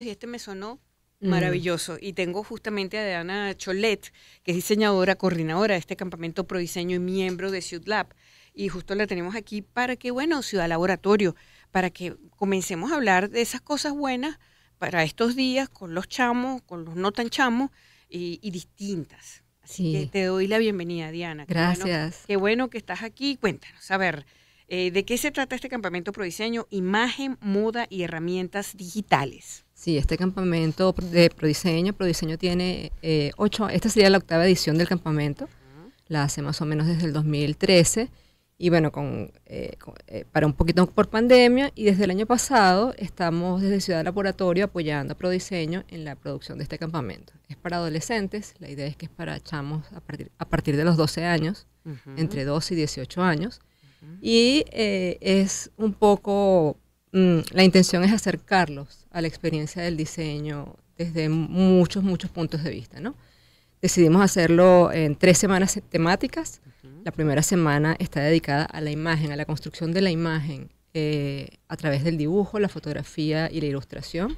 y este me sonó mm. maravilloso. Y tengo justamente a Diana Cholet, que es diseñadora, coordinadora de este campamento pro y miembro de Ciudad Lab. Y justo la tenemos aquí para que, bueno, Ciudad Laboratorio, para que comencemos a hablar de esas cosas buenas para estos días con los chamos, con los no tan chamos y, distintas. Así que te doy la bienvenida, Diana. Gracias. Qué bueno, que estás aquí. Cuéntanos, a ver, eh, ¿de qué se trata este campamento prodiseño? imagen, moda y herramientas digitales? Sí, este campamento de prodiseño, prodiseño tiene eh, ocho, esta sería la octava edición del campamento, ah. la hace más o menos desde el 2013 y bueno, con, eh, eh, para un poquito por pandemia y desde el año pasado estamos desde Ciudad Laboratorio apoyando a Prodiseño en la producción de este campamento. Es para adolescentes, la idea es que es para chamos a partir, de los 12 años, entre 12 y 18 años, y es un poco Mm, la intención es acercarlos a la experiencia del diseño desde muchos, muchos puntos de vista, ¿no? Decidimos hacerlo en tres semanas temáticas. La primera semana está dedicada a la imagen, a la construcción de la imagen eh, a través del dibujo, la fotografía y la ilustración.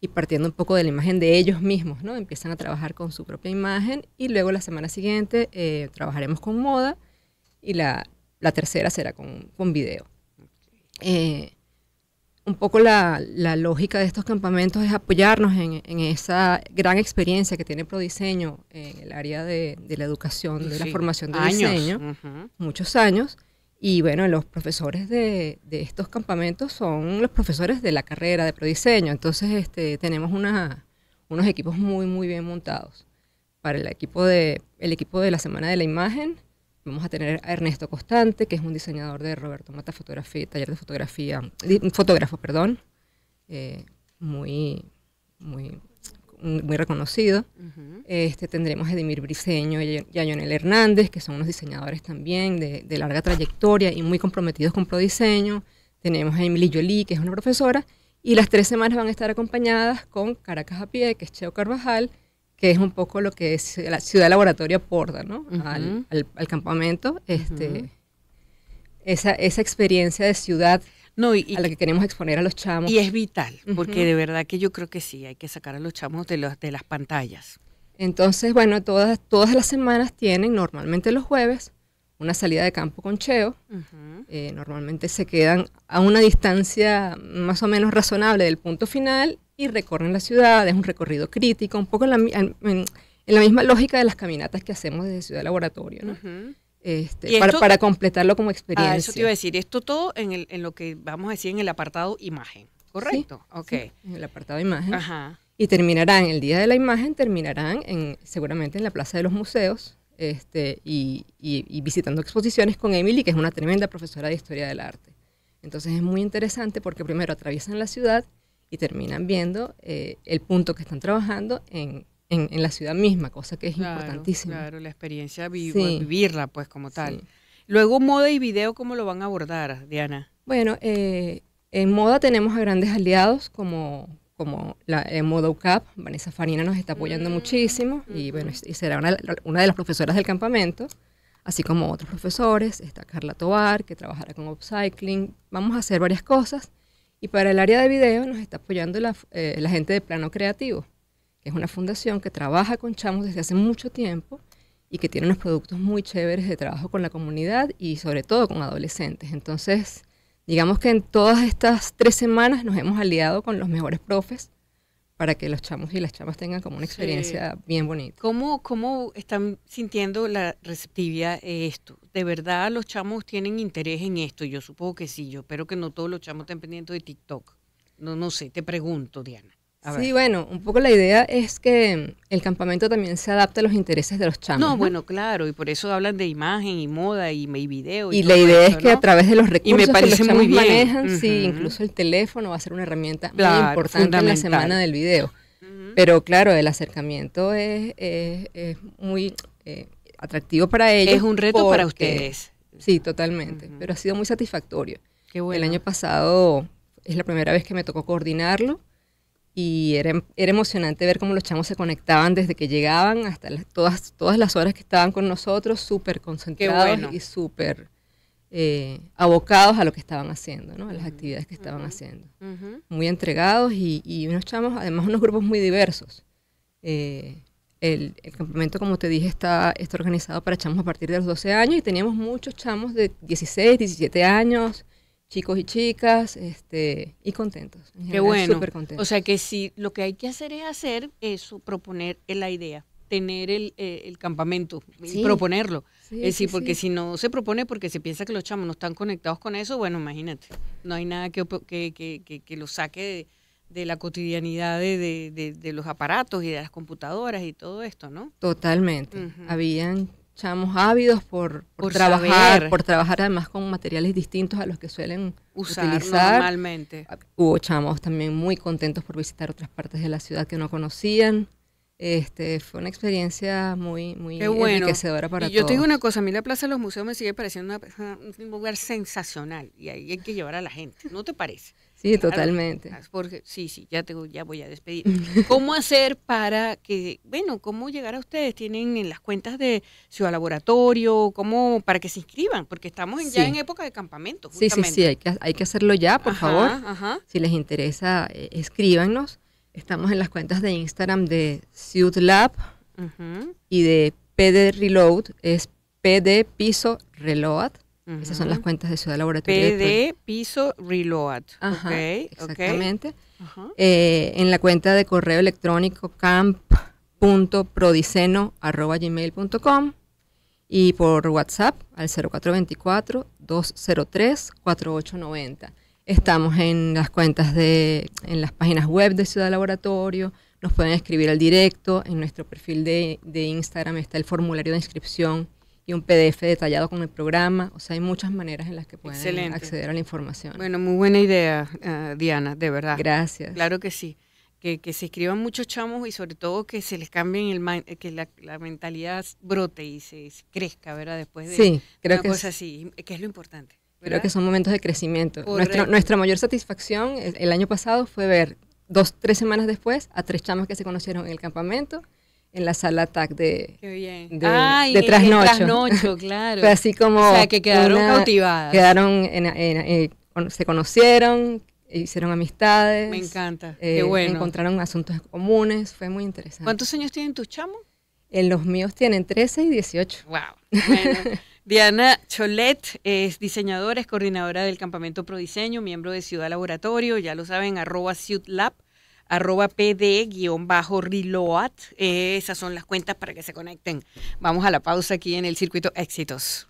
Y partiendo un poco de la imagen de ellos mismos, ¿no? Empiezan a trabajar con su propia imagen y luego la semana siguiente eh, trabajaremos con moda y la, tercera será con, video. Eh, un poco la, lógica de estos campamentos es apoyarnos en, esa gran experiencia que tiene Prodiseño en el área de, la educación, de la formación de diseño, muchos años. Y bueno, los profesores de, estos campamentos son los profesores de la carrera de Prodiseño. Entonces este, tenemos unos equipos muy, muy bien montados. Para el equipo, de, el equipo de la Semana de la Imagen, Vamos a tener a Ernesto Constante, que es un diseñador de Roberto Mata Fotografía, taller de fotografía, fotógrafo, perdón, eh, muy, muy, muy reconocido. este, tendremos a Edimir Briseño y a Yonel Hernández, que son unos diseñadores también de, de larga trayectoria y muy comprometidos con prodiseño. Tenemos a Emily Jolie, que es una profesora, y las tres semanas van a estar acompañadas con Caracas a pie, que es Cheo Carvajal, que es un poco lo que es la ciudad laboratorio aporta al, campamento, este, esa, experiencia de ciudad a la que queremos exponer a los chamos. Y es vital, porque de verdad que yo creo que sí, hay que sacar a los chamos de, de las pantallas. Entonces, bueno, todas, todas las semanas tienen, normalmente los jueves, una salida de campo con Cheo. Eh, normalmente se quedan a una distancia más o menos razonable del punto final y recorren la ciudad, es un recorrido crítico, un poco en la, en, la misma lógica de las caminatas que hacemos desde Ciudad Laboratorio, ¿no? Este, para, completarlo como experiencia. Ah, eso te iba a decir, esto todo en, el, en, lo que vamos a decir en el apartado imagen, ¿correcto? ok. en el apartado imagen. Ajá. Y terminarán, el día de la imagen, terminarán en, seguramente en la Plaza de los Museos este, y, y, y visitando exposiciones con Emily, que es una tremenda profesora de historia del arte. Entonces es muy interesante porque primero atraviesan la ciudad y terminan viendo eh, el punto que están trabajando en, en, la ciudad misma, cosa que es importantísima. Claro, la experiencia, vivo, vivirla pues como tal. Luego, moda y video, ¿cómo lo van a abordar, Diana? Bueno, eh, en moda tenemos a grandes aliados como, como la eh, Vanessa Farina nos está apoyando mm, muchísimo y, bueno, y será una, una, de las profesoras del campamento, así como otros profesores. Está Carla Tobar, que trabajará con upcycling. Vamos a hacer varias cosas y para el área de video nos está apoyando eh, la, gente de Plano Creativo, que es una fundación que trabaja con chamos desde hace mucho tiempo y que tiene unos productos muy chéveres de trabajo con la comunidad y sobre todo con adolescentes. Entonces, digamos que en todas estas tres semanas nos hemos aliado con los mejores profes para que los chamos y las chamas tengan como una experiencia bien bonita. ¿Cómo, ¿Cómo están sintiendo la receptividad esto? ¿De verdad los chamos tienen interés en esto? Yo supongo que sí, yo espero que no todos los chamos estén pendientes de TikTok. No, no sé, te pregunto, Diana. Sí, bueno, un poco la idea es que el campamento también se adapte a los intereses de los chamos. No, bueno, claro, y por eso hablan de imagen y moda y, video. Y, la idea es que a través de los recursos que los manejan, sí, incluso el teléfono va a ser una herramienta muy importante en la semana del video. Pero claro, el acercamiento es, es, muy eh, atractivo para ellos. Es un reto para ustedes. Sí, totalmente, pero ha sido muy satisfactorio. Qué bueno. El año pasado es la primera vez que me tocó coordinarlo y era, era, emocionante ver cómo los chamos se conectaban desde que llegaban hasta las, todas, todas las horas que estaban con nosotros, súper concentrados y súper eh, abocados a lo que estaban haciendo, a las actividades que estaban haciendo. Muy entregados y, y, unos chamos, además unos grupos muy diversos. Eh, el, campamento, como te dije, está, está organizado para chamos a partir de los 12 años y teníamos muchos chamos de 16, 17 años, chicos y chicas, este, y contentos. Qué bueno. Súper contentos. O sea que si lo que hay que hacer es hacer eso, proponer la idea, tener el, eh, campamento, y proponerlo. es sí, porque si no se propone porque se piensa que los chamos no están conectados con eso, bueno, imagínate, no hay nada que, que, que, que, lo saque de, la cotidianidad de, de, los aparatos y de las computadoras y todo esto, ¿no? Totalmente. Habían chamos ávidos por, trabajar, por trabajar además con materiales distintos a los que suelen usar utilizar. normalmente. Hubo chamos también muy contentos por visitar otras partes de la ciudad que no conocían. Este, fue una experiencia muy, muy enriquecedora para y yo te digo una cosa, a mí la Plaza de los Museos me sigue pareciendo un lugar sensacional y ahí hay que llevar a la gente, ¿no te parece? Sí, totalmente. Ah, porque, sí, sí, ya, tengo, ya voy a despedir. ¿Cómo hacer para que, bueno, cómo llegar a ustedes? ¿Tienen las cuentas de Ciudad Laboratorio? ¿Cómo para que se inscriban? Porque estamos ya en época de campamento. Justamente. Sí, sí, sí, hay que, hacerlo ya, por favor. Si les interesa, eh, escríbanos Estamos en las cuentas de Instagram de Ciudlab lab y de PD Reload, es PD Piso Reload. Esas son las cuentas de Ciudad Laboratorio. PD Piso Reload. exactamente. Eh, en la cuenta de correo electrónico camp.prodiceno.com y por WhatsApp al 0424-203-4890. Estamos en las cuentas de, en las páginas web de Ciudad Laboratorio, nos pueden escribir al directo, en nuestro perfil de, Instagram está el formulario de inscripción y un PDF detallado con el programa. O sea, hay muchas maneras en las que pueden acceder a la información. Bueno, muy buena idea, eh, Diana, de verdad. Gracias. Claro que sí. Que, se escriban muchos chamos y sobre todo que se les cambien el que la, mentalidad brote y se, crezca, ¿verdad? Después de sí, creo cosa así, que es lo importante. Creo que son momentos de crecimiento. nuestra mayor satisfacción el año pasado fue ver dos, tres semanas después a tres chamos que se conocieron en el campamento en la sala TAC de, Qué de, de claro. Fue así como... O sea, que quedaron cautivadas. Quedaron, eh, se conocieron, hicieron amistades. Me encanta, Qué eh, bueno. Encontraron asuntos comunes, fue muy interesante. ¿Cuántos años tienen tus chamos? En eh, los míos tienen 13 y 18. Wow. Bueno. Diana Cholet es diseñadora, es coordinadora del Campamento Prodiseño, miembro de Ciudad Laboratorio, ya lo saben, arroba ciudlab, arroba pd-riloat. esas son las cuentas para que se conecten. Vamos a la pausa aquí en el circuito éxitos.